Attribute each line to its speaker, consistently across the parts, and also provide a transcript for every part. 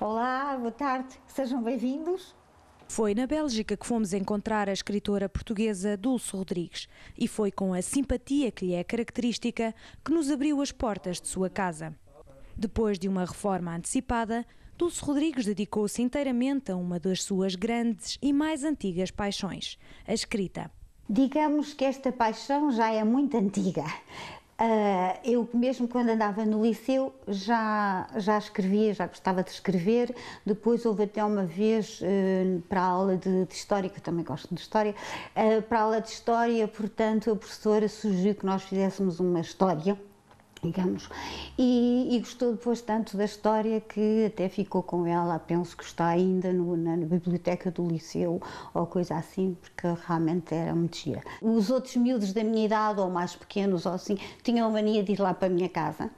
Speaker 1: Olá, boa tarde, sejam bem-vindos. Foi na Bélgica que fomos encontrar a escritora portuguesa Dulce Rodrigues e foi com a simpatia que lhe é característica que nos abriu as portas de sua casa. Depois de uma reforma antecipada, Dulce Rodrigues dedicou-se inteiramente a uma das suas grandes e mais antigas paixões, a escrita. Digamos que esta
Speaker 2: paixão já é muito antiga, Uh, eu mesmo quando andava no liceu já, já escrevia, já gostava de escrever. Depois houve até uma vez uh, para a aula de, de, História, que eu também gosto de História, uh, para a aula de História, portanto a professora sugeriu que nós fizéssemos uma história digamos. E, e, gostou depois tanto da história que até ficou com ela, penso que está ainda no, na, na, biblioteca do liceu ou coisa assim, porque realmente era muito gira. Os outros miúdos da minha idade, ou mais pequenos, ou assim, tinham a mania de ir lá para a minha casa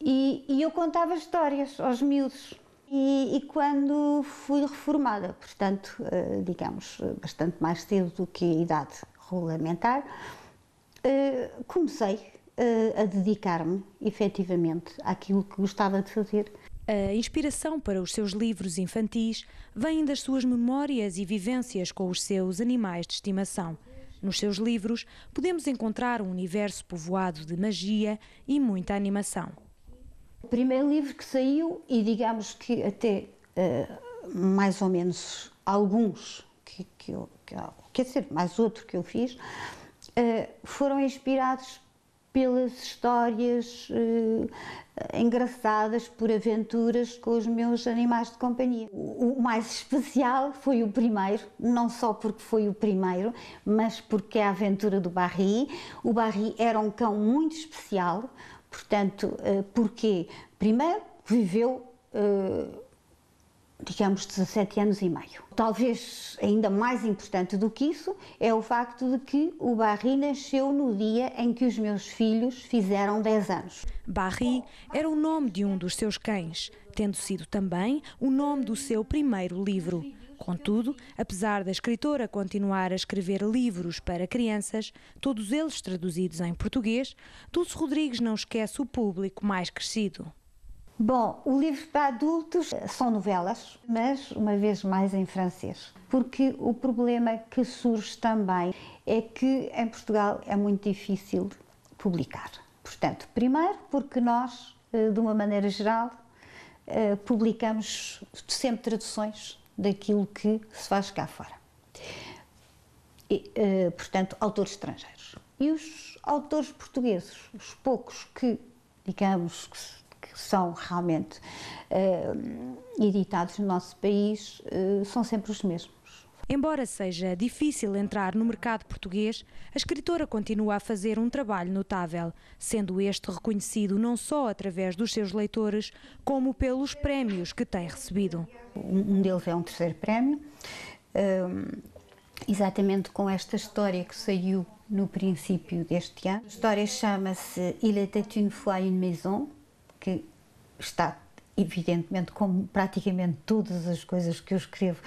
Speaker 2: e, e eu contava histórias aos miúdos. E, e, quando fui reformada, portanto, eh, digamos, bastante mais cedo do que a idade regulamentar, eh, comecei a, eh, a dedicar-me efetivamente àquilo
Speaker 1: que gostava de fazer. A inspiração para os seus livros infantis vem das suas memórias e vivências com os seus animais de estimação. Nos seus livros podemos encontrar um universo povoado de magia e muita animação.
Speaker 2: O primeiro livro que saiu, e digamos que até uh, mais ou menos alguns que, que eu, que, quer dizer, mais outro que eu fiz, uh, foram inspirados pelas histórias uh, engraçadas, por aventuras com os meus animais de companhia. O, o mais especial foi o primeiro, não só porque foi o primeiro, mas porque é a aventura do Barry. O Barry era um cão muito especial, portanto, uh, eh, porque primeiro viveu uh, digamos, 17 anos e meio. Talvez ainda mais importante do que isso é o facto de que o Barry nasceu
Speaker 1: no dia em que os meus filhos fizeram 10 anos. Barry era o nome de um dos seus cães, tendo sido também o nome do seu primeiro livro. Contudo, apesar da escritora continuar a escrever livros para crianças, todos eles traduzidos em português, Dulce Rodrigues não esquece o público mais crescido.
Speaker 2: Bom, o livro para adultos eh, são novelas, mas uma vez mais em francês, porque o problema que surge também é que em Portugal é muito difícil publicar. Portanto, primeiro porque nós, eh, de uma maneira geral, eh, publicamos sempre traduções daquilo que se faz cá fora. E, portanto, autores estrangeiros. E os autores portugueses, os poucos que, digamos, que que são realmente uh, editados no nosso país uh, são sempre
Speaker 1: os mesmos. Embora seja difícil entrar no mercado português, a escritora continua a fazer um trabalho notável, sendo este reconhecido não só através dos seus leitores, como pelos prémios que tem recebido.
Speaker 2: Um deles é um terceiro prémio, ehm, exatamente com esta história que saiu no princípio deste ano. A história chama-se Il était une fois une maison, que está evidentemente, como praticamente todas as coisas que eu escrevo,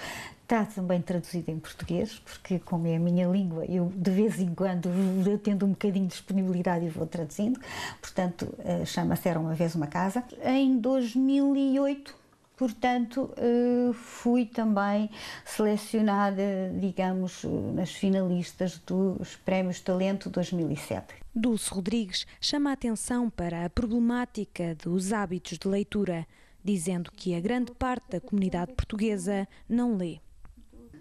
Speaker 2: está também traduzido em português, porque como é a minha língua, eu de vez em quando eu tendo um bocadinho de disponibilidade e vou traduzindo. Portanto, eh, chama-se Era Uma Vez Uma Casa. Em 2008 Portanto, eh, fui também selecionada, digamos, nas finalistas dos Prémios Talento 2007.
Speaker 1: Dulce Rodrigues chama a atenção para a problemática dos hábitos de leitura, dizendo que a grande parte da comunidade portuguesa não lê.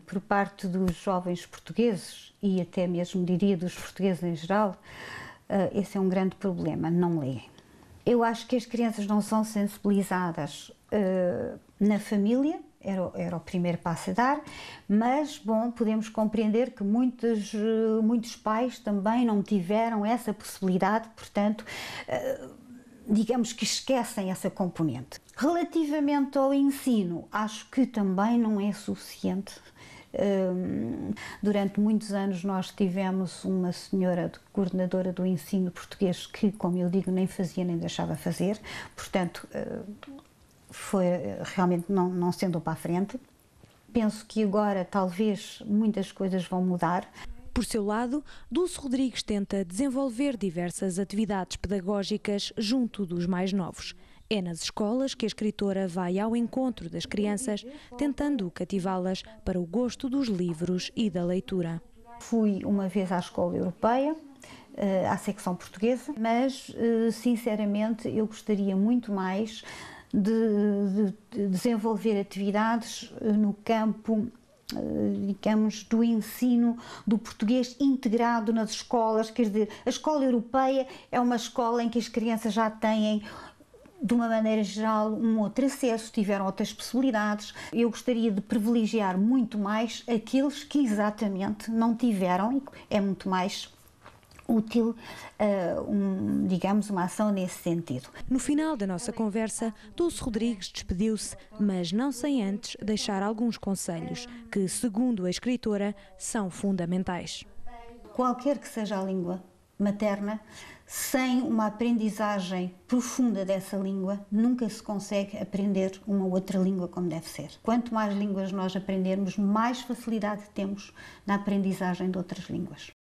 Speaker 1: Por parte dos jovens portugueses, e até mesmo diria dos portugueses em
Speaker 2: geral, eh, esse é um grande problema, não lê. Eu acho que as crianças não são sensibilizadas na família, era, era o primeiro passo a dar, mas, bom, podemos compreender que muitos, muitos pais também não tiveram essa possibilidade, portanto, eh, digamos que esquecem essa componente. Relativamente ao ensino, acho que também não é suficiente. Eh, durante muitos anos nós tivemos uma senhora coordenadora do ensino português que, como eu digo, nem fazia nem deixava fazer, portanto eh, foi eh, realmente não, não se andou para a frente. Penso que
Speaker 1: agora talvez muitas coisas vão mudar. Por seu lado, Dulce Rodrigues tenta desenvolver diversas atividades pedagógicas junto dos mais novos. É nas escolas que a escritora vai ao encontro das crianças, tentando cativá-las para o gosto dos livros e da leitura. Fui uma vez à escola europeia,
Speaker 2: eh, à secção portuguesa, mas eh, sinceramente eu gostaria muito mais de, de desenvolver atividades eh, no campo eh, digamos, do ensino do português integrado nas escolas, quer dizer, a escola europeia é uma escola em que as crianças já têm de uma maneira geral, um outro acesso, tiveram outras possibilidades. Eu gostaria de privilegiar muito mais aqueles que exatamente não tiveram, é muito mais
Speaker 1: útil, uh, um,
Speaker 2: digamos, uma ação nesse sentido. No
Speaker 1: final da nossa conversa, Dulce Rodrigues despediu-se, mas não sem antes deixar alguns conselhos que, segundo a escritora, são fundamentais. Qualquer que seja a língua
Speaker 2: materna, sem uma aprendizagem profunda dessa língua, nunca se consegue aprender uma outra língua como deve ser. Quanto mais línguas nós aprendermos, mais facilidade temos na aprendizagem de outras línguas.